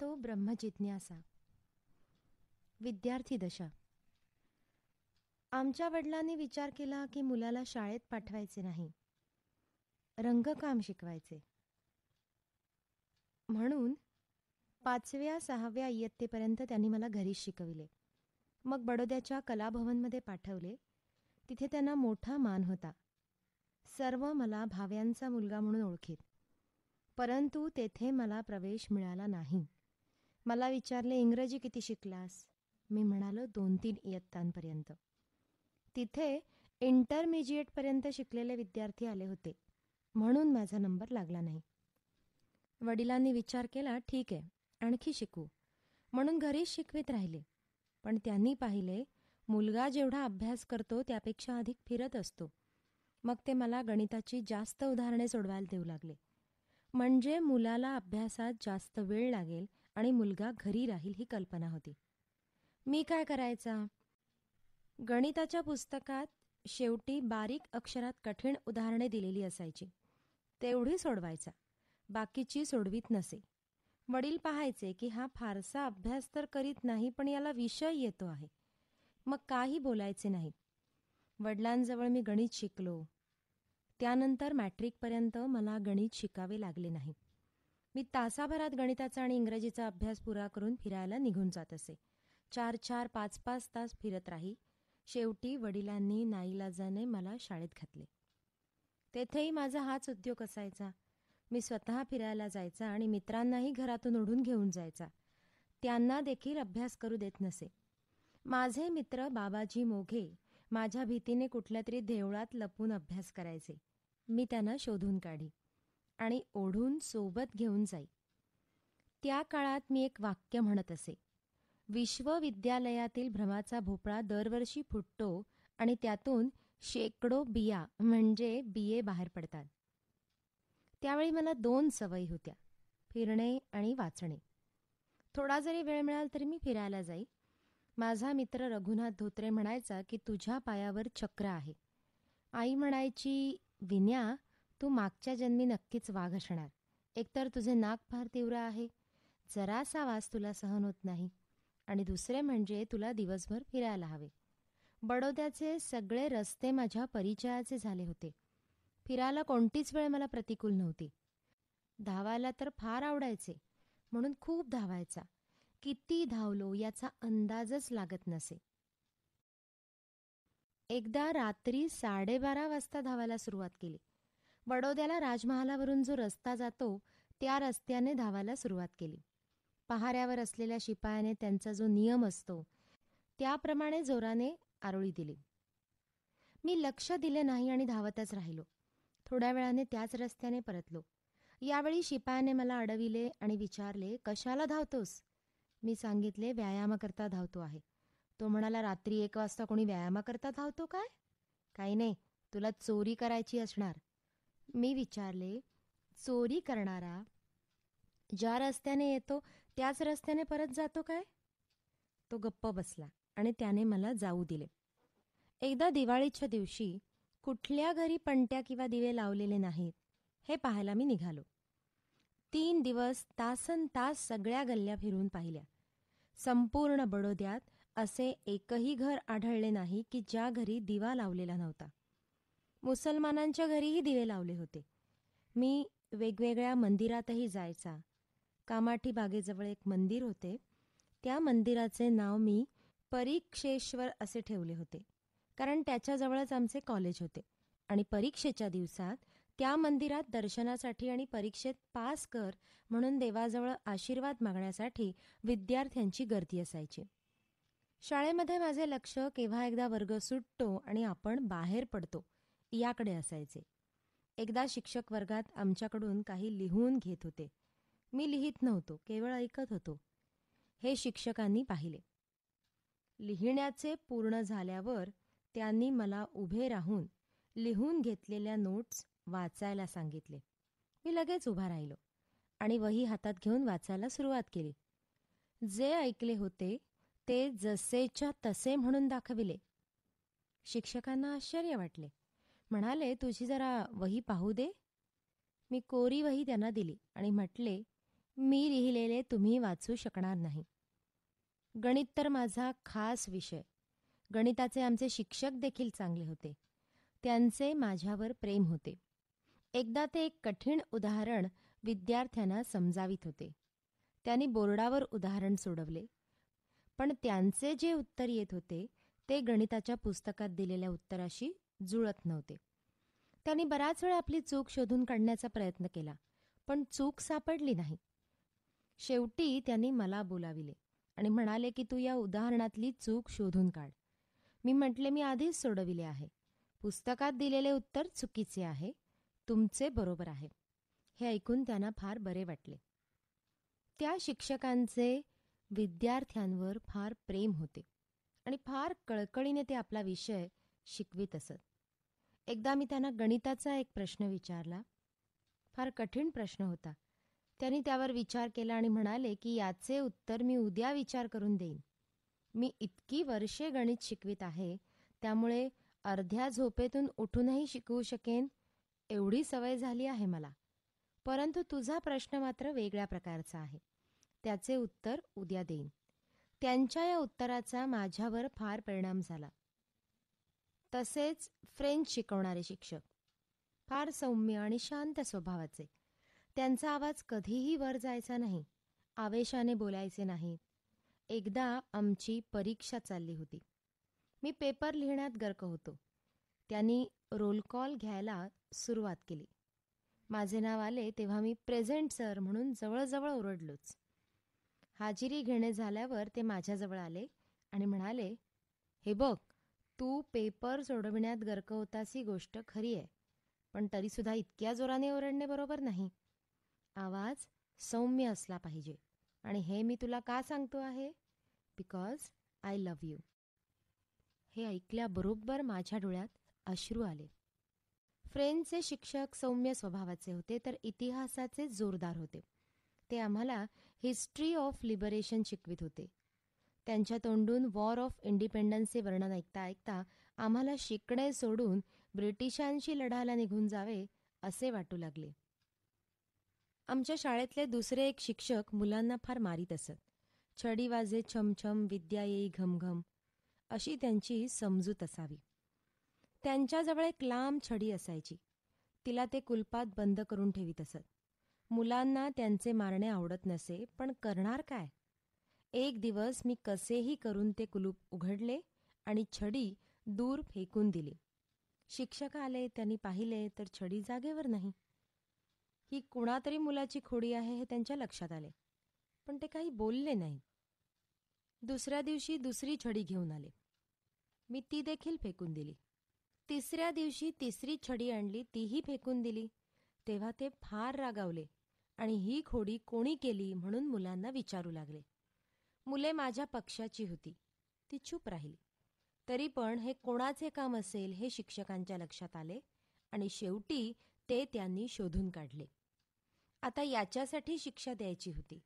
तो ब्रह्मजिज्ञासा विद्यार्थी दशा आमच्या वडिलांनी विचार केला की मुलाला शाळेत पाठवायचे नाही रंगकाम शिकवायचे म्हणून पाचव्या सहाव्या इयत्तेपर्यंत त्यांनी मला घरीच शिकविले मग बडोद्याच्या कलाभवनमध्ये पाठवले तिथे त्यांना मोठा मान होता सर्व मला भाव्यांचा मुलगा म्हणून ओळखीत परंतु तेथे मला प्रवेश मिळाला नाही मला विचारले इंग्रजी किती शिकलास मी म्हणालो दोन तीन इयत्तांपर्यंत तिथे इंटरमिजिएटपर्यंत शिकलेले विद्यार्थी आले होते म्हणून माझा नंबर लागला नाही वडिलांनी विचार केला ठीक आहे आणखी शिकू म्हणून घरीच शिकवित राहिले पण त्यांनी पाहिले मुलगा जेवढा अभ्यास करतो त्यापेक्षा अधिक फिरत असतो मग ते मला गणिताची जास्त उदाहरणे सोडवायला देऊ लागले म्हणजे मुलाला अभ्यासात जास्त वेळ लागेल आणि मुलगा घरी राहील ही कल्पना होती मी काय करायचा गणिताच्या पुस्तकात शेवटी बारीक अक्षरात कठीण उदाहरणे दिलेली असायची तेवढी सोडवायचा बाकीची सोडवीत नसे वडील पाहायचे की हा फारसा अभ्यास तर करीत नाही पण याला विषय येतो आहे मग काही बोलायचे नाही वडिलांजवळ मी गणित शिकलो त्यानंतर मॅट्रिकपर्यंत मला गणित शिकावे लागले नाही मी तासाभरात गणिताचा आणि इंग्रजीचा अभ्यास पुरा करून फिरायला निघून जात असे चार चार पाच पाच तास फिरत राही शेवटी वडिलांनी नाईलाजाने मला शाळेत घातले तेथेही माझा हाच उद्योग असायचा मी स्वतः फिरायला जायचा आणि मित्रांनाही घरातून ओढून घेऊन जायचा त्यांना देखील अभ्यास करू देत नसे माझे मित्र बाबाजी मोघे माझ्या भीतीने कुठल्या तरी देवळात लपून अभ्यास करायचे मी त्यांना शोधून काढी आणि ओढून सोबत घेऊन जाई त्या काळात मी एक वाक्य म्हणत असे विश्वविद्यालयातील भ्रमाचा भोपळा दरवर्षी फुटतो आणि त्यातून शेकडो बिया म्हणजे बिये बाहेर पडतात त्यावेळी मला दोन सवयी होत्या फिरणे आणि वाचणे थोडा जरी वेळ मिळाल तरी मी फिरायला जाई माझा मित्र रघुनाथ धोत्रे म्हणायचा की तुझ्या पायावर चक्र आहे आई म्हणायची विन्या तू मागच्या जन्मी नक्कीच वाघ असणार एकतर तुझे नाक फार तीव्र आहे जरासा वास तुला सहन होत नाही आणि दुसरे म्हणजे तुला दिवसभर फिरायला हवे बडोद्याचे सगळे रस्ते माझ्या परिचयाचे झाले होते फिरायला कोणतीच वेळ मला प्रतिकूल नव्हती धावायला तर फार आवडायचे म्हणून खूप धावायचा किती धावलो याचा अंदाजच लागत नसे एकदा रात्री साडेबारा वाजता धावायला सुरुवात केली बडोद्याला राजमहालावरून जो रस्ता जातो त्या रस्त्याने धावायला सुरुवात केली पहाऱ्यावर असलेल्या शिपायाने त्यांचा जो नियम असतो त्याप्रमाणे जोराने आरोळी दिली मी लक्ष दिले नाही आणि धावतच राहिलो थोड्या वेळाने त्याच रस्त्याने परतलो यावेळी शिपायाने मला अडविले आणि विचारले कशाला धावतोस मी सांगितले व्यायामाकरता धावतो आहे तो म्हणाला रात्री एक वाजता कोणी व्यायामा करता धावतो काय काही नाही तुला चोरी करायची असणार मी विचारले चोरी करणारा ज्या रस्त्याने येतो त्याच रस्त्याने परत जातो काय तो गप्प बसला आणि त्याने मला जाऊ दिले एकदा दिवाळीच्या दिवशी कुठल्या घरी पणट्या किंवा दिवे लावलेले नाहीत हे पाहायला मी निघालो तीन दिवस तासन तास सगळ्या गल्ल्या फिरून पाहिल्या संपूर्ण बडोद्यात असे एकही घर आढळले नाही की ज्या घरी दिवा लावलेला नव्हता मुसलमानांच्या घरीही दिवे लावले होते मी वेगवेगळ्या मंदिरातही जायचा कामाठी बागेजवळ एक मंदिर होते त्या मंदिराचे नाव मी परीक्षेश्वर असे ठेवले होते कारण त्याच्याजवळच आमचे कॉलेज होते आणि परीक्षेच्या दिवसात त्या मंदिरात दर्शनासाठी आणि परीक्षेत पास कर म्हणून देवाजवळ आशीर्वाद मागण्यासाठी विद्यार्थ्यांची गर्दी असायची शाळेमध्ये माझे लक्ष केव्हा एकदा वर्ग सुटतो आणि आपण बाहेर पडतो याकडे असायचे एकदा शिक्षक वर्गात आमच्याकडून काही लिहून घेत होते मी लिहित नव्हतो केवळ ऐकत होतो हे शिक्षकांनी पाहिले लिहिण्याचे पूर्ण झाल्यावर त्यांनी मला उभे राहून लिहून घेतलेल्या नोट्स वाचायला सांगितले मी लगेच उभा राहिलो आणि वही हातात घेऊन वाचायला सुरुवात केली जे ऐकले होते ते जसेच्या तसे म्हणून दाखविले शिक्षकांना आश्चर्य वाटले म्हणाले तुझी जरा वही पाहू दे मी कोरी वही त्यांना दिली आणि म्हटले मी लिहिलेले तुम्ही वाचू शकणार नाही गणित तर माझा खास विषय गणिताचे आमचे शिक्षक देखील चांगले होते त्यांचे माझ्यावर प्रेम होते एकदा ते एक कठीण उदाहरण विद्यार्थ्यांना समजावित होते त्यांनी बोर्डावर उदाहरण सोडवले पण त्यांचे जे उत्तर येत होते ते गणिताच्या पुस्तकात दिलेल्या उत्तराशी जुळत नव्हते त्यांनी बराच वेळ आपली चूक शोधून काढण्याचा प्रयत्न केला पण चूक सापडली नाही शेवटी त्यांनी मला बोलाविले आणि म्हणाले की तू या उदाहरणातली चूक शोधून काढ मी म्हटले मी आधीच सोडविले आहे पुस्तकात दिलेले उत्तर चुकीचे आहे तुमचे बरोबर आहे हे ऐकून त्यांना फार बरे वाटले त्या शिक्षकांचे विद्यार्थ्यांवर फार प्रेम होते आणि फार कळकळीने ते आपला विषय शिकवित असत एकदा मी त्यांना गणिताचा एक प्रश्न विचारला फार कठीण प्रश्न होता त्यांनी त्यावर विचार केला आणि म्हणाले की याचे उत्तर मी उद्या विचार करून देईन मी इतकी वर्षे गणित शिकवित आहे त्यामुळे अर्ध्या झोपेतून उठूनही शिकवू शकेन एवढी सवय झाली आहे मला परंतु तुझा प्रश्न मात्र वेगळ्या प्रकारचा आहे त्याचे उत्तर उद्या देईन त्यांच्या या उत्तराचा माझ्यावर फार परिणाम झाला तसेच फ्रेंच शिकवणारे शिक्षक फार सौम्य आणि शांत स्वभावाचे त्यांचा आवाज कधीही वर जायचा नाही आवेशाने बोलायचे नाही एकदा आमची परीक्षा चालली होती मी पेपर लिहिण्यात गर्क होतो त्यांनी रोल कॉल घ्यायला सुरुवात केली माझे नाव आले तेव्हा मी प्रेझेंट सर म्हणून जवळजवळ ओरडलोच हाजिरी घेणे झाल्यावर ते माझ्याजवळ आले आणि म्हणाले हे बघ तू पेपर सोडविण्यात गर्क होतास ही गोष्ट खरी आहे पण तरीसुद्धा इतक्या जोराने ओरडणे बरोबर नाही आवाज सौम्य असला पाहिजे आणि हे मी तुला का सांगतो आहे बिकॉज आय लव्ह यू हे ऐकल्याबरोबर माझ्या डोळ्यात अश्रू आले फ्रेंचचे शिक्षक सौम्य स्वभावाचे होते तर इतिहासाचे जोरदार होते ते आम्हाला हिस्ट्री ऑफ लिबरेशन शिकवित होते त्यांच्या तोंडून वॉर ऑफ इंडिपेंडन्सचे वर्णन ऐकता ऐकता आम्हाला शिकणे सोडून ब्रिटिशांशी लढायला निघून जावे असे वाटू लागले आमच्या शाळेतले दुसरे एक शिक्षक मुलांना फार मारीत असत छडी वाजे छमछम विद्या येई घमघम अशी त्यांची समजूत असावी त्यांच्याजवळ एक लांब छडी असायची तिला ते कुलपात बंद करून ठेवीत असत मुलांना त्यांचे मारणे आवडत नसे पण करणार काय एक दिवस मी कसेही करून ते कुलूप उघडले आणि छडी दूर फेकून दिली शिक्षक आले त्यांनी पाहिले तर छडी जागेवर नाही ही कुणातरी मुलाची खोडी आहे हे त्यांच्या लक्षात आले पण ते काही बोलले नाही दुसऱ्या दिवशी दुसरी छडी घेऊन आले मी ती देखील फेकून दिली तिसऱ्या दिवशी तिसरी छडी आणली तीही फेकून दिली तेव्हा ते फार रागावले आणि ही खोडी कोणी केली म्हणून मुलांना विचारू लागले मुले माझ्या पक्षाची होती ती चूप राहिली तरी पण हे कोणाचे काम असेल हे शिक्षकांच्या लक्षात आले आणि शेवटी ते त्यांनी शोधून काढले आता याच्यासाठी शिक्षा द्यायची होती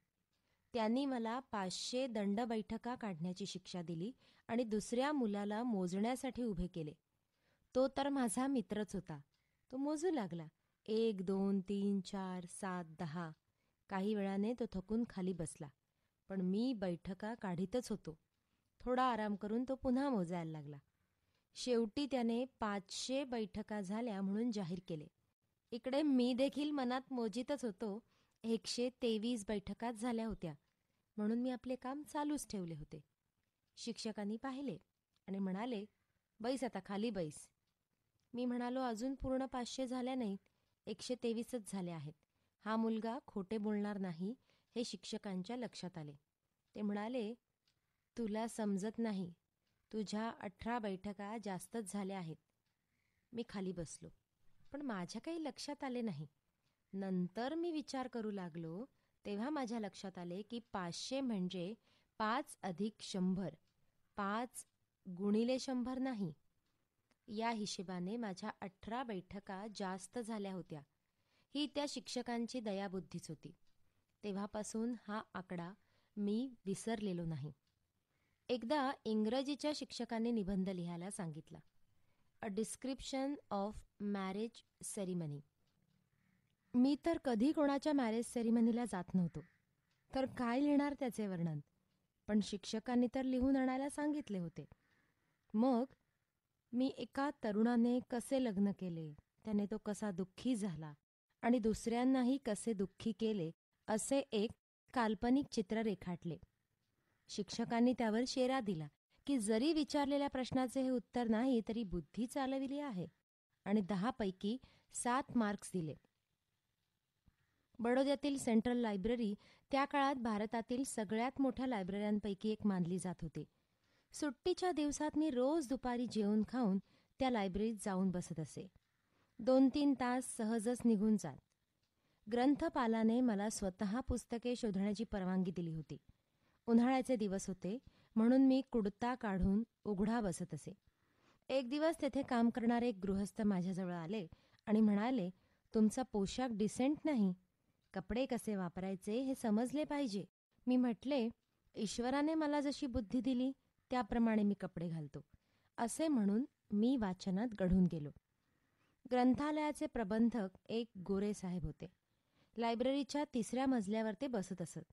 त्यांनी मला पाचशे दंड बैठका काढण्याची शिक्षा दिली आणि दुसऱ्या मुलाला मोजण्यासाठी उभे केले तो तर माझा मित्रच होता तो मोजू लागला एक दोन तीन चार सात दहा काही वेळाने तो थकून खाली बसला पण मी बैठका काढीतच होतो थोडा आराम करून तो पुन्हा मोजायला लागला शेवटी त्याने पाचशे बैठका झाल्या म्हणून जाहीर केले इकडे मी देखील मनात मोजितच होतो एकशे तेवीस बैठका झाल्या होत्या म्हणून मी आपले काम चालूच ठेवले होते शिक्षकांनी पाहिले आणि म्हणाले बैस आता खाली बैस मी म्हणालो अजून पूर्ण पाचशे झाल्या नाहीत एकशे तेवीसच झाले आहेत हा मुलगा खोटे बोलणार नाही हे शिक्षकांच्या लक्षात आले ते म्हणाले तुला समजत नाही तुझ्या अठरा बैठका जास्तच झाल्या आहेत मी खाली बसलो पण माझ्या काही लक्षात आले नाही नंतर मी विचार करू लागलो तेव्हा माझ्या लक्षात आले की पाचशे म्हणजे पाच अधिक शंभर पाच गुणिले शंभर नाही या हिशेबाने माझ्या अठरा बैठका जास्त झाल्या होत्या ही त्या शिक्षकांची दयाबुद्धीच होती तेव्हापासून हा आकडा मी विसरलेलो नाही एकदा इंग्रजीच्या शिक्षकाने निबंध लिहायला सांगितला a description of marriage ceremony मी तर कधी कोणाच्या मॅरेज सेरिमनीला जात नव्हतो तर काय लिहिणार त्याचे वर्णन पण शिक्षकांनी तर लिहून आणायला सांगितले होते मग मी एका तरुणाने कसे लग्न केले त्याने तो कसा दुःखी झाला आणि दुसऱ्यांनाही कसे दुःखी केले असे एक काल्पनिक चित्र रेखाटले शिक्षकांनी त्यावर शेरा दिला की जरी विचारलेल्या प्रश्नाचे हे उत्तर नाही तरी बुद्धी चालविली आहे आणि दहापैकी सात मार्क्स दिले बडोद्यातील सेंट्रल लायब्ररी त्या काळात भारतातील सगळ्यात मोठ्या लायब्ररीपैकी एक मानली जात होती सुट्टीच्या दिवसात मी रोज दुपारी जेवून खाऊन त्या लायब्ररीत जाऊन बसत असे दोन तीन तास सहजच निघून जात ग्रंथपालाने मला स्वतः पुस्तके शोधण्याची परवानगी दिली होती उन्हाळ्याचे दिवस होते म्हणून मी कुडता काढून उघडा बसत असे एक दिवस तेथे काम करणारे एक गृहस्थ माझ्याजवळ आले आणि म्हणाले तुमचा पोशाख डिसेंट नाही कपडे कसे वापरायचे हे समजले पाहिजे मी म्हटले ईश्वराने मला जशी बुद्धी दिली त्याप्रमाणे मी कपडे घालतो असे म्हणून मी वाचनात घडून गेलो ग्रंथालयाचे प्रबंधक एक गोरे साहेब होते लायब्ररीच्या तिसऱ्या मजल्यावर ते बसत असत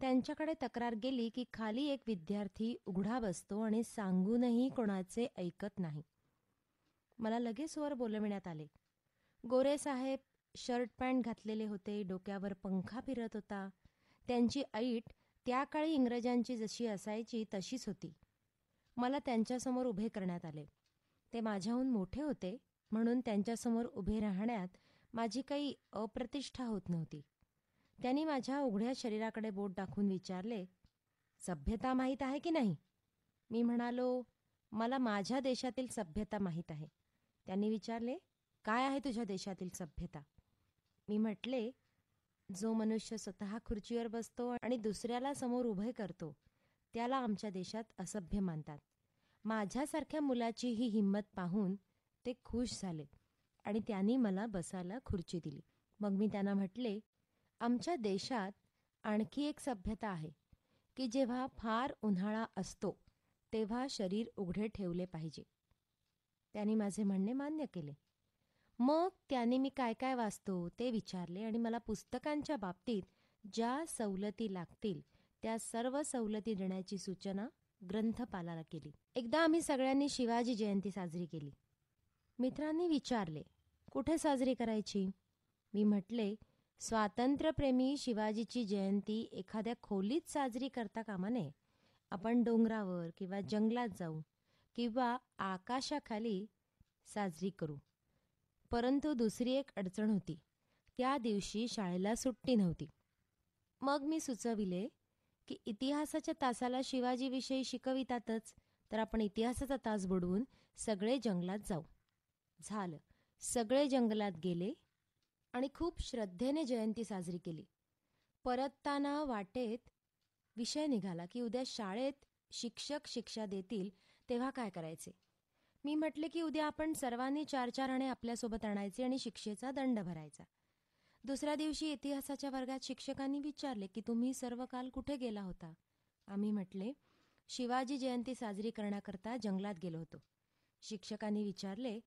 त्यांच्याकडे तक्रार गेली की खाली एक विद्यार्थी उघडा बसतो आणि सांगूनही कोणाचे ऐकत नाही मला लगेच वर बोलविण्यात आले गोरे साहेब शर्ट पॅन्ट घातलेले होते डोक्यावर पंखा फिरत होता त्यांची ऐट त्या काळी इंग्रजांची जशी असायची तशीच होती मला त्यांच्यासमोर उभे करण्यात आले ते माझ्याहून मोठे होते म्हणून त्यांच्यासमोर उभे राहण्यात माझी काही अप्रतिष्ठा होत नव्हती त्यांनी माझ्या उघड्या शरीराकडे बोट दाखवून विचारले सभ्यता माहीत आहे की नाही मी म्हणालो मला माझ्या देशातील सभ्यता माहीत आहे त्यांनी विचारले काय आहे तुझ्या देशातील सभ्यता मी म्हटले जो मनुष्य स्वतः खुर्चीवर बसतो आणि दुसऱ्याला समोर उभे करतो त्याला आमच्या देशात असभ्य मानतात माझ्यासारख्या मुलाची ही हिंमत पाहून ते खुश झाले आणि त्यांनी मला बसायला खुर्ची दिली मग मी त्यांना म्हटले आमच्या देशात आणखी एक सभ्यता आहे की जेव्हा फार उन्हाळा असतो तेव्हा शरीर उघडे ठेवले पाहिजे त्यांनी माझे म्हणणे मान्य केले मग त्याने मी काय काय वाचतो ते विचारले आणि मला पुस्तकांच्या बाबतीत ज्या सवलती लागतील त्या सर्व सवलती देण्याची सूचना ग्रंथपालाला केली एकदा आम्ही सगळ्यांनी शिवाजी जयंती साजरी केली मित्रांनी विचारले कुठे साजरी करायची मी म्हटले स्वातंत्र्यप्रेमी शिवाजीची जयंती एखाद्या खोलीत साजरी करता कामा नये आपण डोंगरावर किंवा जंगलात जाऊ किंवा आकाशाखाली साजरी करू परंतु दुसरी एक अडचण होती त्या दिवशी शाळेला सुट्टी नव्हती मग मी सुचविले की इतिहासाच्या तासाला शिवाजीविषयी शिकवितातच तर आपण इतिहासाचा तास बुडवून सगळे जंगलात जाऊ झालं सगळे जंगलात गेले आणि खूप श्रद्धेने जयंती साजरी केली परतताना वाटेत विषय निघाला की उद्या शाळेत शिक्षक शिक्षा देतील तेव्हा काय करायचे मी म्हटले की उद्या आपण सर्वांनी चार चार आणि आपल्यासोबत आणायचे आणि शिक्षेचा दंड भरायचा दुसऱ्या दिवशी इतिहासाच्या वर्गात शिक्षकांनी विचारले की तुम्ही सर्व काल कुठे गेला होता आम्ही म्हटले शिवाजी जयंती साजरी करण्याकरता जंगलात गेलो होतो शिक्षकांनी विचारले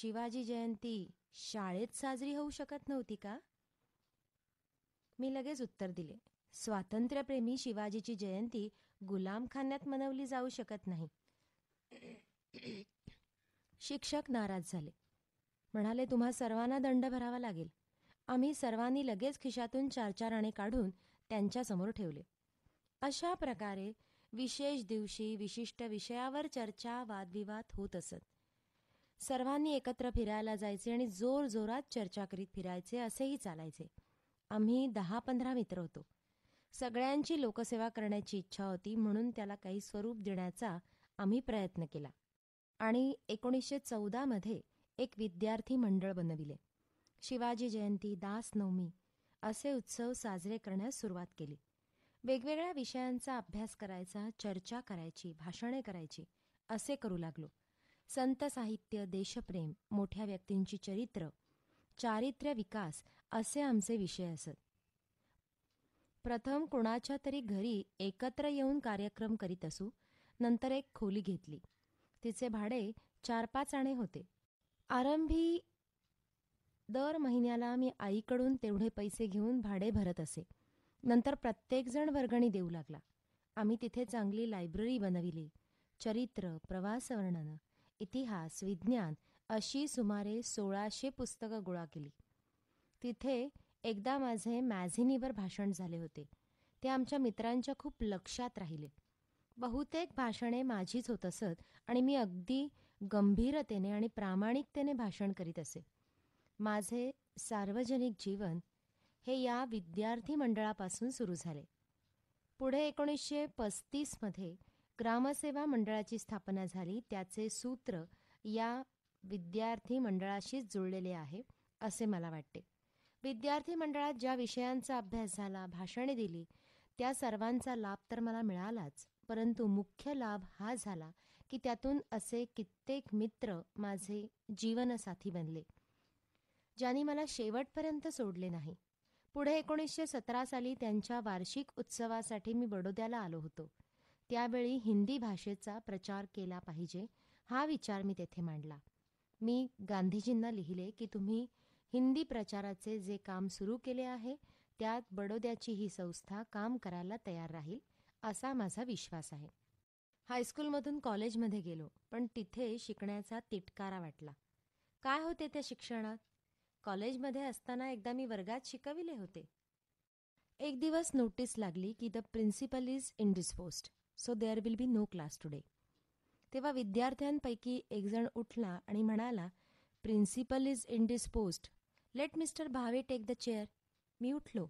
शिवाजी जयंती शाळेत साजरी होऊ शकत नव्हती का मी लगेच उत्तर दिले स्वातंत्र्यप्रेमी शिवाजीची जयंती गुलामखान्यात मनवली जाऊ शकत नाही शिक्षक नाराज झाले म्हणाले तुम्हा सर्वांना दंड भरावा लागेल आम्ही सर्वांनी लगेच खिशातून चार चार आणे काढून त्यांच्यासमोर ठेवले अशा प्रकारे विशेष दिवशी विशिष्ट विषयावर चर्चा वादविवाद होत असत सर्वांनी एकत्र फिरायला जायचे आणि जोर जोरात चर्चा करीत फिरायचे असेही चालायचे आम्ही दहा पंधरा मित्र होतो सगळ्यांची लोकसेवा करण्याची इच्छा होती म्हणून त्याला काही स्वरूप देण्याचा आम्ही प्रयत्न केला आणि एकोणीसशे चौदामध्ये एक विद्यार्थी मंडळ बनविले शिवाजी जयंती दास नवमी असे उत्सव साजरे करण्यास सुरुवात केली वेगवेगळ्या विषयांचा अभ्यास करायचा चर्चा करायची भाषणे करायची असे करू लागलो संत साहित्य देशप्रेम मोठ्या व्यक्तींची चरित्र चारित्र्य विकास असे आमचे विषय असत प्रथम कुणाच्या तरी घरी एकत्र येऊन कार्यक्रम करीत असू नंतर एक खोली घेतली तिचे भाडे चार पाच आणे होते आरंभी दर महिन्याला मी आईकडून तेवढे पैसे घेऊन भाडे भरत असे नंतर प्रत्येकजण वर्गणी देऊ लागला आम्ही तिथे चांगली लायब्ररी बनविली चरित्र प्रवासवर्णन इतिहास विज्ञान अशी सुमारे सोळाशे पुस्तकं गोळा केली तिथे एकदा माझे मॅझिनीवर भाषण झाले होते ते आमच्या मित्रांच्या खूप लक्षात राहिले बहुतेक भाषणे माझीच होत असत आणि मी अगदी गंभीरतेने आणि प्रामाणिकतेने भाषण करीत असे माझे सार्वजनिक जीवन हे या विद्यार्थी मंडळापासून सुरू झाले पुढे एकोणीसशे पस्तीसमध्ये ग्रामसेवा मंडळाची स्थापना झाली त्याचे सूत्र या विद्यार्थी मंडळाशीच जुळलेले आहे असे मला वाटते विद्यार्थी मंडळात ज्या विषयांचा अभ्यास झाला भाषणे दिली त्या सर्वांचा लाभ तर मला मिळालाच परंतु मुख्य लाभ हा झाला की त्यातून असे कित्येक मित्र माझे जीवनसाथी बनले ज्यांनी मला शेवटपर्यंत सोडले नाही पुढे एकोणीसशे सतरा साली त्यांच्या वार्षिक उत्सवासाठी मी बडोद्याला आलो होतो त्यावेळी हिंदी भाषेचा प्रचार केला पाहिजे हा विचार मी तेथे मांडला मी गांधीजींना लिहिले की तुम्ही हिंदी प्रचाराचे जे काम सुरू केले आहे त्यात बडोद्याची ही संस्था काम करायला तयार राहील असा माझा विश्वास आहे हायस्कूलमधून कॉलेजमध्ये गेलो पण तिथे शिकण्याचा तिटकारा वाटला काय होते त्या शिक्षणात कॉलेजमध्ये असताना एकदा मी वर्गात शिकविले होते एक दिवस नोटीस लागली की the principal is indisposed so there will be no class today तेव्हा विद्यार्थ्यांपैकी एकजण उठला आणि म्हणाला principal is indisposed let mister Bhave take the chair मी उठलो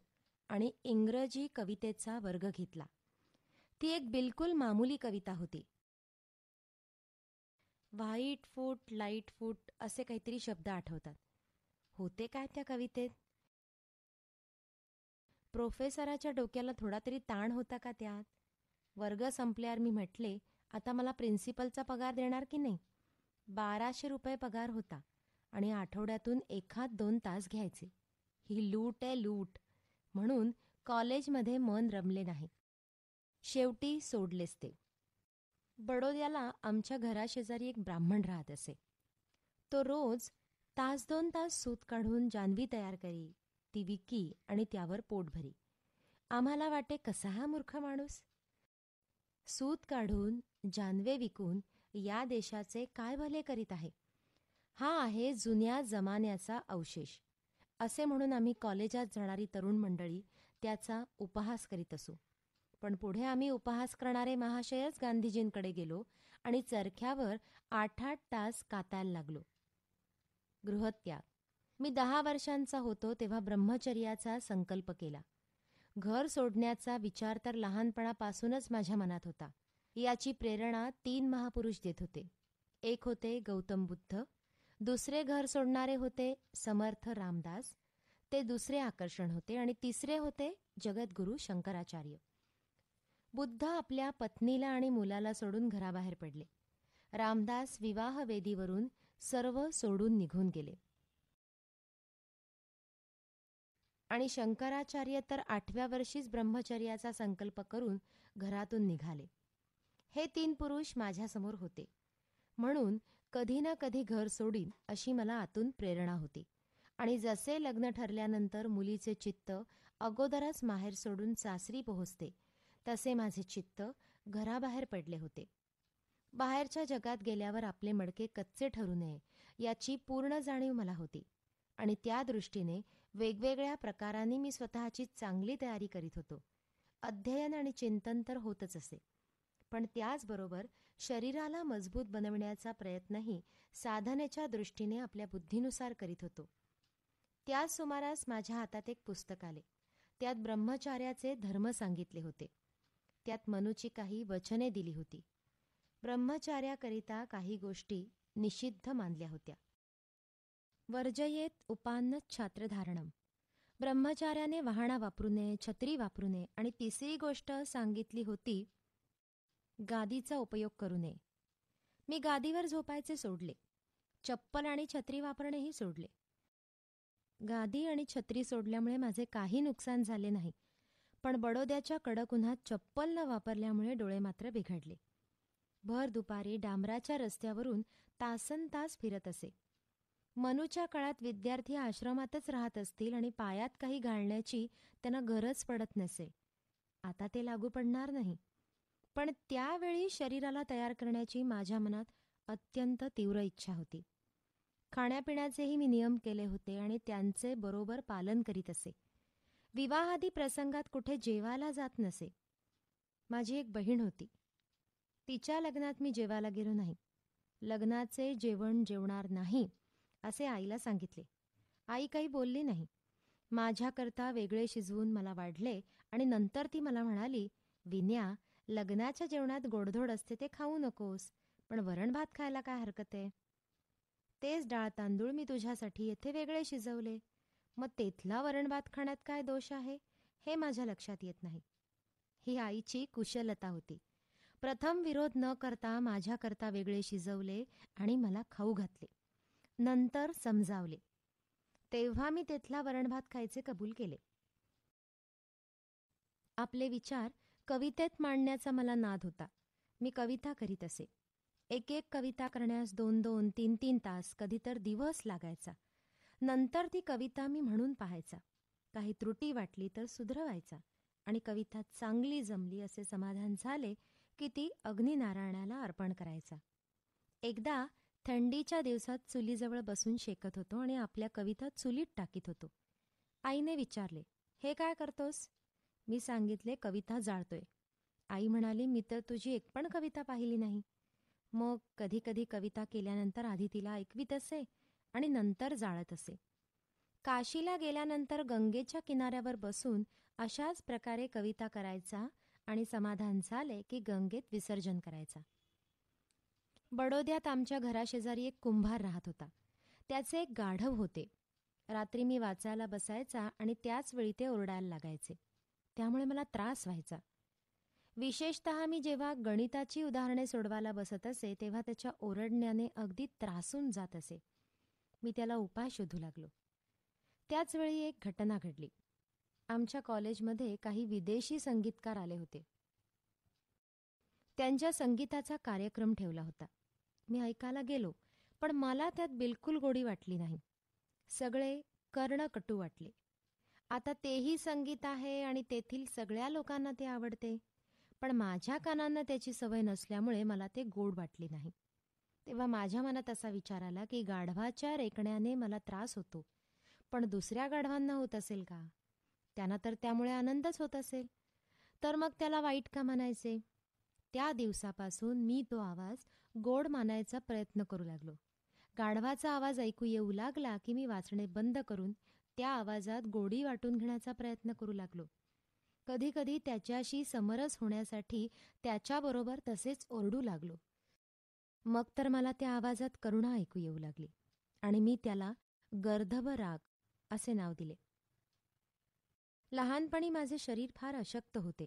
आणि इंग्रजी कवितेचा वर्ग घेतला ती एक बिलकुल मामुली कविता होती व्हाईट फूट लाईट फूट असे काहीतरी शब्द आठवतात होते काय त्या कवितेत प्रोफेसराच्या डोक्याला थोडा तरी ताण होता का त्यात वर्ग संपल्यावर मी म्हटले आता मला प्रिन्सिपलचा पगार देणार की नाही बाराशे रुपये पगार होता आणि आठवड्यातून एखाद दोन तास घ्यायचे ही लूट आहे लूट म्हणून कॉलेजमध्ये मन रमले नाही शेवटी सोडलेस ते बडोद्याला आमच्या घराशेजारी एक ब्राह्मण राहत असे तो रोज तास दोन तास सूत काढून जानवी तयार करी ती विकी आणि त्यावर पोट भरी आम्हाला वाटे कसा हा मूर्ख माणूस सूत काढून जानवे विकून या देशाचे काय भले करीत आहे हा आहे जुन्या जमान्याचा अवशेष असे म्हणून आम्ही कॉलेजात जाणारी तरुण मंडळी त्याचा उपहास करीत असू पण पुढे आम्ही उपहास करणारे महाशयच गांधीजींकडे गेलो आणि चरख्यावर आठ आठ तास कातायला लागलो गृहत्याग मी दहा वर्षांचा होतो तेव्हा ब्रह्मचर्याचा संकल्प केला घर सोडण्याचा विचार तर लहानपणापासूनच माझ्या मनात होता याची प्रेरणा तीन महापुरुष देत होते एक होते गौतम बुद्ध दुसरे घर सोडणारे होते समर्थ रामदास ते दुसरे आकर्षण होते आणि तिसरे होते जगद्गुरू शंकराचार्य बुद्ध आपल्या पत्नीला आणि मुलाला सोडून घराबाहेर पडले रामदास विवाह वेदीवरून सर्व सोडून निघून गेले आणि शंकराचार्य तर आठव्या वर्षीच ब्रह्मचर्याचा संकल्प करून घरातून निघाले हे तीन पुरुष माझ्यासमोर होते म्हणून कधी ना कधी घर सोडीन अशी मला आतून प्रेरणा होती आणि जसे लग्न ठरल्यानंतर मुलीचे चित्त अगोदरच माहेर सोडून सासरी पोहोचते तसे माझे चित्त घराबाहेर पडले होते बाहेरच्या जगात गेल्यावर आपले मडके कच्चे ठरू नये याची पूर्ण जाणीव मला होती आणि त्या दृष्टीने वेगवेगळ्या प्रकारांनी मी स्वतःची चांगली तयारी करीत होतो अध्ययन आणि चिंतन तर होतच असे पण त्याचबरोबर शरीराला मजबूत बनवण्याचा प्रयत्नही साधनेच्या दृष्टीने आपल्या बुद्धीनुसार करीत होतो त्याच सुमारास माझ्या हातात एक पुस्तक आले त्यात ब्रह्मचार्याचे धर्म सांगितले होते त्यात मनूची काही वचने दिली होती ब्रह्मचार्याकरिता काही गोष्टी निषिद्ध मानल्या होत्या वर्जयेत उपान्न छात्रधारणम ब्रह्मचार्याने वाहणा वापरू नये छत्री वापरू नये आणि तिसरी गोष्ट सांगितली होती गादीचा उपयोग करू नये मी गादीवर झोपायचे सोडले चप्पल आणि छत्री वापरणेही सोडले गादी आणि छत्री सोडल्यामुळे माझे काही नुकसान झाले नाही पण बडोद्याच्या कडक उन्हात चप्पल न वापरल्यामुळे डोळे मात्र बिघडले भर दुपारी डांबराच्या रस्त्यावरून तासन तास फिरत असे मनूच्या काळात विद्यार्थी आश्रमातच राहत असतील आणि पायात काही घालण्याची त्यांना गरज पडत नसे आता ते लागू पडणार नाही पण त्यावेळी शरीराला तयार करण्याची माझ्या मनात अत्यंत तीव्र इच्छा होती खाण्यापिण्याचेही मी नियम केले होते आणि त्यांचे बरोबर पालन करीत असे विवाहादी प्रसंगात कुठे जेवायला जात नसे माझी एक बहीण होती तिच्या लग्नात मी जेवायला गेलो नाही लग्नाचे जेवण जेवणार नाही असे आईला सांगितले आई काही बोलली नाही माझ्याकरता वेगळे शिजवून मला वाढले आणि नंतर ती मला म्हणाली विन्या लग्नाच्या जेवणात गोडधोड असते ते खाऊ नकोस पण वरण भात खायला काय हरकत आहे तेच डाळ तांदूळ मी तुझ्यासाठी येथे वेगळे शिजवले मग तेथला वरणभात खाण्यात काय दोष आहे हे माझ्या लक्षात येत नाही ही आईची कुशलता होती प्रथम विरोध न करता माझ्याकरता वेगळे शिजवले आणि मला खाऊ घातले नंतर समजावले तेव्हा मी तेथला वरणभात खायचे कबूल केले आपले विचार कवितेत मांडण्याचा मला नाद होता मी कविता करीत असे एक एक कविता करण्यास दोन दोन तीन तीन तास कधीतर दिवस लागायचा नंतर ती कविता मी म्हणून पाहायचा काही त्रुटी वाटली तर सुधरवायचा आणि कविता चांगली जमली असे समाधान झाले की ती अग्निनारायणाला अर्पण करायचा एकदा थंडीच्या दिवसात चुलीजवळ बसून शेकत होतो आणि आपल्या कविता चुलीत टाकीत होतो आईने विचारले हे काय करतोस मी सांगितले कविता जाळतोय आई म्हणाली मी तर तुझी एक पण कविता पाहिली नाही मग कधी कधी कविता केल्यानंतर आधी तिला ऐकवीत असे आणि नंतर जाळत असे काशीला गेल्यानंतर गंगेच्या किनाऱ्यावर बसून अशाच प्रकारे कविता करायचा आणि समाधान झाले की गंगेत विसर्जन करायचा बडोद्यात आमच्या घराशेजारी एक कुंभार राहत होता त्याचे एक गाढव होते रात्री मी वाचायला बसायचा आणि त्याच वेळी ते ओरडायला लागायचे त्यामुळे मला त्रास व्हायचा विशेषत मी जेव्हा गणिताची उदाहरणे सोडवायला बसत असे तेव्हा त्याच्या ओरडण्याने अगदी त्रासून जात असे मी त्याला उपाय शोधू लागलो त्याचवेळी एक घटना घडली आमच्या कॉलेजमध्ये काही विदेशी संगीतकार आले होते त्यांच्या संगीताचा कार्यक्रम ठेवला होता मी ऐकायला गेलो पण मला त्यात बिलकुल गोडी वाटली नाही सगळे कर्णकटू वाटले आता तेही संगीत आहे आणि तेथील सगळ्या लोकांना ते आवडते पण माझ्या कानांना त्याची सवय नसल्यामुळे मला ते गोड वाटले नाही तेव्हा माझ्या मनात असा विचार आला की गाढवाच्या रेकण्याने मला त्रास होतो पण दुसऱ्या गाढवांना होत असेल का त्यांना तर त्यामुळे आनंदच होत असेल तर मग त्याला वाईट का म्हणायचे त्या दिवसापासून मी तो आवाज गोड मानायचा प्रयत्न करू लागलो गाढवाचा आवाज ऐकू येऊ लागला की मी वाचणे बंद करून त्या आवाजात गोडी वाटून घेण्याचा प्रयत्न करू लागलो कधीकधी त्याच्याशी समरस होण्यासाठी त्याच्याबरोबर तसेच ओरडू लागलो मग तर मला त्या आवाजात करुणा ऐकू येऊ लागली आणि मी त्याला गर्धव राग असे नाव दिले लहानपणी माझे शरीर फार अशक्त होते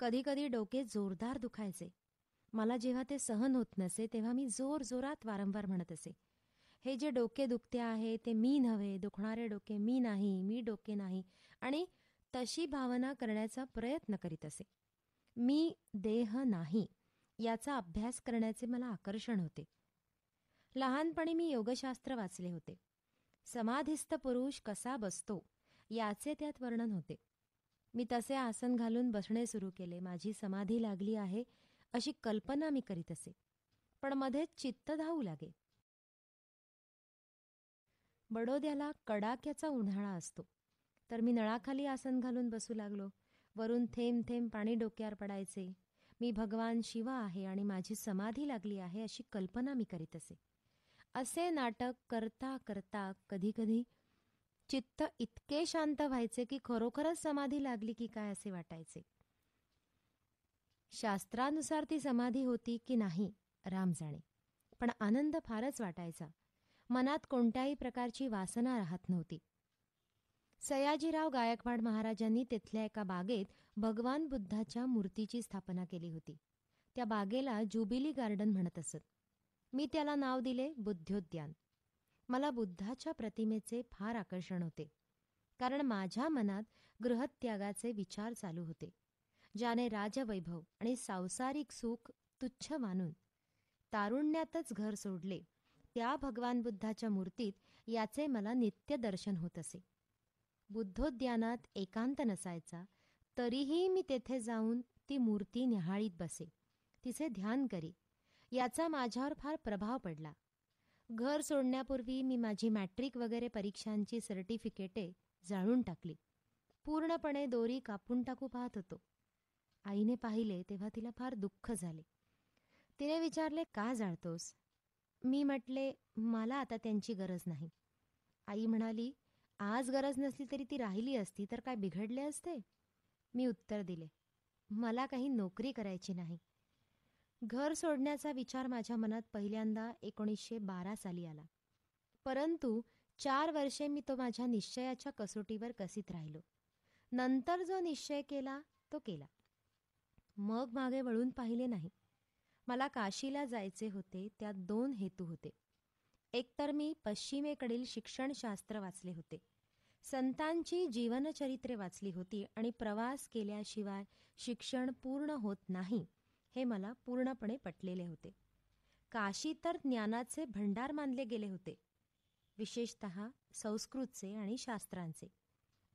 कधीकधी डोके जोरदार दुखायचे मला जेव्हा ते सहन होत नसे तेव्हा मी जोर जोरात वारंवार म्हणत असे हे जे डोके दुखते आहे ते मी नव्हे दुखणारे डोके मी नाही मी डोके नाही आणि तशी भावना करण्याचा प्रयत्न करीत असे मी देह नाही याचा अभ्यास करण्याचे मला आकर्षण होते लहानपणी मी योगशास्त्र वाचले होते समाधिस्थ पुरुष कसा बसतो याचे त्यात वर्णन होते मी तसे आसन घालून बसणे सुरू केले माझी समाधी लागली आहे अशी कल्पना मी करीत असे पण मध्येच चित्त धावू लागे बडोद्याला कडाक्याचा उन्हाळा असतो तर मी नळाखाली आसन घालून बसू लागलो वरून थेंब थेंब पाणी डोक्यावर पडायचे मी भगवान शिवा आहे आणि माझी समाधी लागली आहे अशी कल्पना मी करीत असे असे नाटक करता करता कधीकधी चित्त इतके शांत व्हायचे की खरोखरच समाधी लागली की काय असे वाटायचे शास्त्रानुसार ती समाधी होती की नाही राम जाणे पण आनंद फारच वाटायचा मनात कोणत्याही प्रकारची वासना राहत नव्हती सयाजीराव गायकवाड महाराजांनी तेथल्या एका बागेत भगवान बुद्धाच्या मूर्तीची स्थापना केली होती त्या बागेला जुबिली गार्डन म्हणत असत मी त्याला नाव दिले बुद्धोद्यान मला बुद्धाच्या प्रतिमेचे फार आकर्षण होते कारण माझ्या मनात गृहत्यागाचे विचार चालू होते ज्याने राजवैभव आणि सांसारिक सुख तुच्छ मानून तारुण्यातच घर सोडले त्या भगवान बुद्धाच्या मूर्तीत याचे मला नित्य दर्शन होत असे बुद्धोद्यानात एकांत नसायचा तरीही मी तेथे जाऊन ती मूर्ती निहाळीत बसे तिचे ध्यान करी याचा माझ्यावर फार प्रभाव पडला घर सोडण्यापूर्वी मी माझी मॅट्रिक वगैरे परीक्षांची सर्टिफिकेटे जाळून टाकली पूर्णपणे दोरी कापून टाकू पाहत होतो आईने पाहिले तेव्हा तिला फार दुःख झाले तिने विचारले का जाळतोस मी म्हटले मला आता त्यांची गरज नाही आई म्हणाली आज गरज नसली तरी ती राहिली असती तर काय बिघडले असते मी उत्तर दिले मला काही नोकरी करायची नाही घर सोडण्याचा विचार माझ्या मनात पहिल्यांदा एकोणीसशे बारा साली आला परंतु चार वर्षे मी तो माझ्या निश्चयाच्या कसोटीवर कसित राहिलो नंतर जो निश्चय केला तो केला मग मागे वळून पाहिले नाही मला काशीला जायचे होते त्यात दोन हेतू होते एकतर मी पश्चिमेकडील शिक्षणशास्त्र वाचले होते संतांची जीवनचरित्रे वाचली होती आणि प्रवास केल्याशिवाय शिक्षण पूर्ण होत नाही हे मला पूर्णपणे पटलेले होते काशी तर ज्ञानाचे भंडार मानले गेले होते विशेषत संस्कृतचे आणि शास्त्रांचे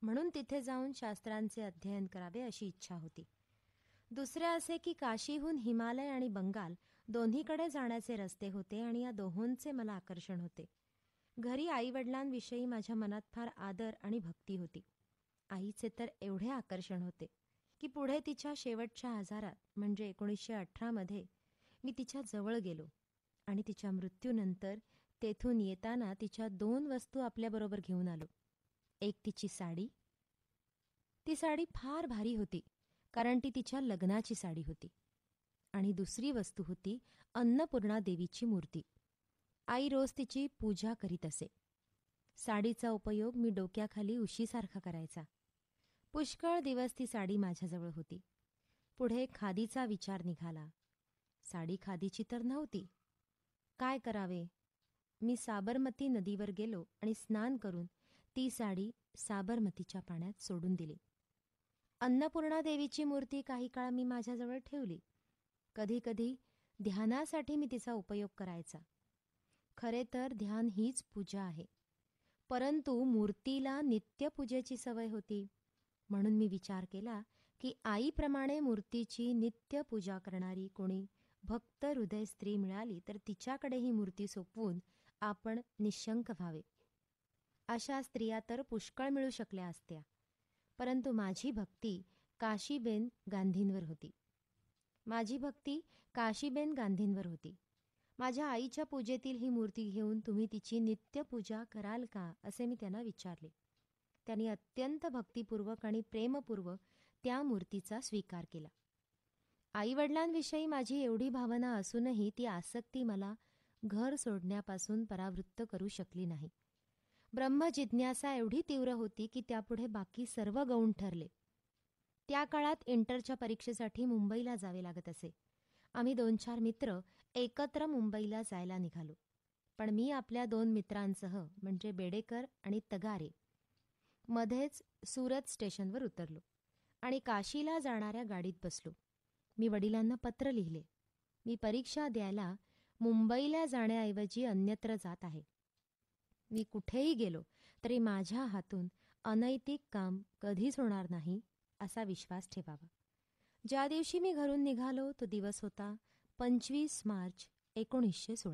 म्हणून तिथे जाऊन शास्त्रांचे अध्ययन करावे अशी इच्छा होती दुसरे असे की काशीहून हिमालय आणि बंगाल दोन्हीकडे जाण्याचे रस्ते होते आणि या दोहोंचे मला आकर्षण होते घरी आईवडिलांविषयी माझ्या मनात फार आदर आणि भक्ती होती आईचे तर एवढे आकर्षण होते की पुढे तिच्या शेवटच्या आजारात म्हणजे एकोणीसशे अठरामध्ये मी तिच्या जवळ गेलो आणि तिच्या मृत्यूनंतर तेथून येताना तिच्या दोन वस्तू आपल्याबरोबर घेऊन आलो एक तिची साडी ती साडी फार भारी होती कारण ती तिच्या लग्नाची साडी होती आणि दुसरी वस्तू होती अन्नपूर्णा देवीची मूर्ती आई रोज तिची पूजा करीत असे साडीचा उपयोग मी डोक्याखाली उशीसारखा करायचा पुष्कळ दिवस ती साडी माझ्याजवळ होती पुढे खादीचा विचार निघाला साडी खादीची तर नव्हती काय करावे मी साबरमती नदीवर गेलो आणि स्नान करून ती साडी साबरमतीच्या पाण्यात सोडून दिली अन्नपूर्णा देवीची मूर्ती काही काळ मी माझ्याजवळ ठेवली कधीकधी ध्यानासाठी मी तिचा उपयोग करायचा खरे तर ध्यान हीच पूजा आहे परंतु मूर्तीला नित्यपूजेची सवय होती म्हणून मी विचार केला की आईप्रमाणे मूर्तीची नित्य पूजा करणारी कोणी भक्त हृदय स्त्री मिळाली तर तिच्याकडे ही मूर्ती सोपवून आपण निशंक व्हावे अशा स्त्रिया तर पुष्कळ मिळू शकल्या असत्या परंतु माझी भक्ती काशीबेन गांधींवर होती माझी भक्ती काशीबेन गांधींवर होती माझ्या आईच्या पूजेतील ही मूर्ती घेऊन तुम्ही तिची नित्यपूजा कराल का असे मी त्यांना विचारले त्यांनी अत्यंत भक्तिपूर्वक आणि प्रेमपूर्वक त्या मूर्तीचा स्वीकार केला आईवडिलांविषयी माझी एवढी भावना असूनही ती आसक्ती मला घर सोडण्यापासून परावृत्त करू शकली नाही ब्रह्मजिज्ञासा एवढी तीव्र होती की त्यापुढे बाकी सर्व गौण ठरले त्या काळात इंटरच्या परीक्षेसाठी मुंबईला जावे लागत असे आम्ही दोन चार मित्र एकत्र मुंबईला जायला निघालो पण मी आपल्या दोन मित्रांसह म्हणजे बेडेकर आणि तगारे मध्येच सुरत स्टेशनवर उतरलो आणि काशीला जाणाऱ्या गाडीत बसलो मी वडिलांना पत्र लिहिले मी परीक्षा द्यायला मुंबईला जाण्याऐवजी अन्यत्र जात आहे मी कुठेही गेलो तरी माझ्या हातून अनैतिक काम कधीच होणार नाही असा विश्वास ठेवावा ज्या दिवशी मी घरून निघालो तो दिवस होता पंचवीस मार्च एकोणीसशे सोळा